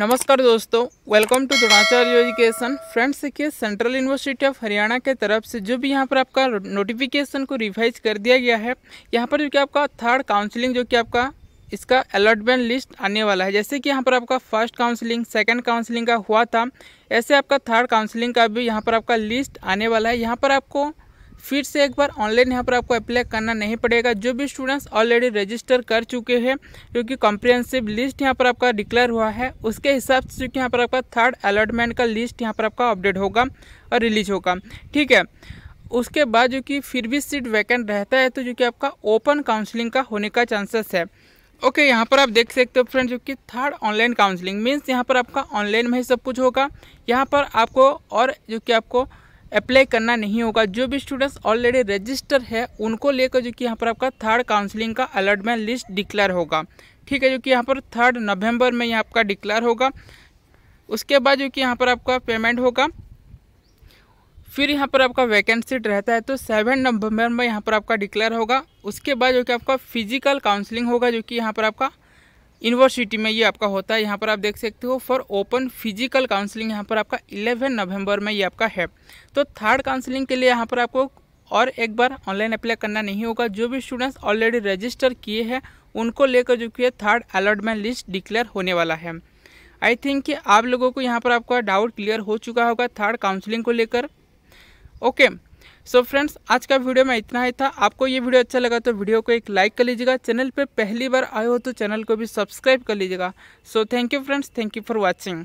नमस्कार दोस्तों welcome to Dronacharya education friends देखिए सेंट्रल यूनिवर्सिटी ऑफ हरियाणा के तरफ से जो भी यहाँ पर आपका नोटिफिकेशन को रिवाइज कर दिया गया है यहाँ पर जो कि आपका थर्ड काउंसलिंग जो कि आपका इसका अलॉटमेंट लिस्ट आने वाला है जैसे कि यहाँ पर आपका फर्स्ट काउंसलिंग सेकेंड काउंसलिंग का हुआ था ऐसे आपका थर्ड काउंसलिंग का भी यहाँ पर आपका लिस्ट आने वाला है यहाँ पर आपको फिर से एक बार ऑनलाइन यहाँ पर आपको अप्लाई करना नहीं पड़ेगा जो भी स्टूडेंट्स ऑलरेडी रजिस्टर कर चुके हैं क्योंकि कॉम्प्रिहेंसिव लिस्ट यहाँ पर आपका डिक्लेयर हुआ है उसके हिसाब से क्योंकि यहाँ पर आपका थर्ड अलॉटमेंट का लिस्ट यहाँ पर आपका अपडेट होगा और रिलीज होगा ठीक है उसके बाद जो कि फिर भी सीट वैकेंट रहता है तो जो कि आपका ओपन काउंसलिंग का होने का चांसेस है ओके यहाँ पर आप देख सकते हो फ्रेंड जो कि थर्ड ऑनलाइन काउंसलिंग मीन्स यहाँ पर आपका ऑनलाइन में ही सब कुछ होगा यहाँ पर आपको और जो कि आपको अप्लाई करना नहीं होगा जो भी स्टूडेंट्स ऑलरेडी रजिस्टर है उनको लेकर जो कि यहाँ पर आपका थर्ड काउंसलिंग का में लिस्ट डिक्लेयर होगा ठीक है जो कि यहाँ पर थर्ड नवंबर में यहाँ आपका डिक्लेयर होगा उसके बाद जो कि यहाँ पर आपका पेमेंट होगा फिर यहाँ पर आपका वैकेंसी रहता है तो सेवन नवंबर में यहाँ पर आपका डिक्लेयर होगा उसके बाद जो कि आपका फिजिकल काउंसलिंग होगा जो कि यहाँ पर आपका यूनिवर्सिटी में ये आपका होता है यहाँ पर आप देख सकते हो फॉर ओपन फिजिकल काउंसलिंग यहाँ पर आपका 11 नवंबर में ये आपका है तो थर्ड काउंसलिंग के लिए यहाँ पर आपको और एक बार ऑनलाइन अप्लाई करना नहीं होगा जो भी स्टूडेंट्स ऑलरेडी रजिस्टर किए हैं उनको लेकर जो कि थर्ड अलॉटमेंट लिस्ट डिक्लेयर होने वाला है आई थिंक कि आप लोगों को यहाँ पर आपका डाउट क्लियर हो चुका होगा थर्ड काउंसलिंग को लेकर okay okay, so so friends आज का वीडियो में इतना ही था आपको ये वीडियो अच्छा लगा तो वीडियो को एक लाइक कर लीजिएगा चैनल पर पहली बार आए हो तो चैनल को भी सब्सक्राइब कर लीजिएगा so thank you friends thank you for watching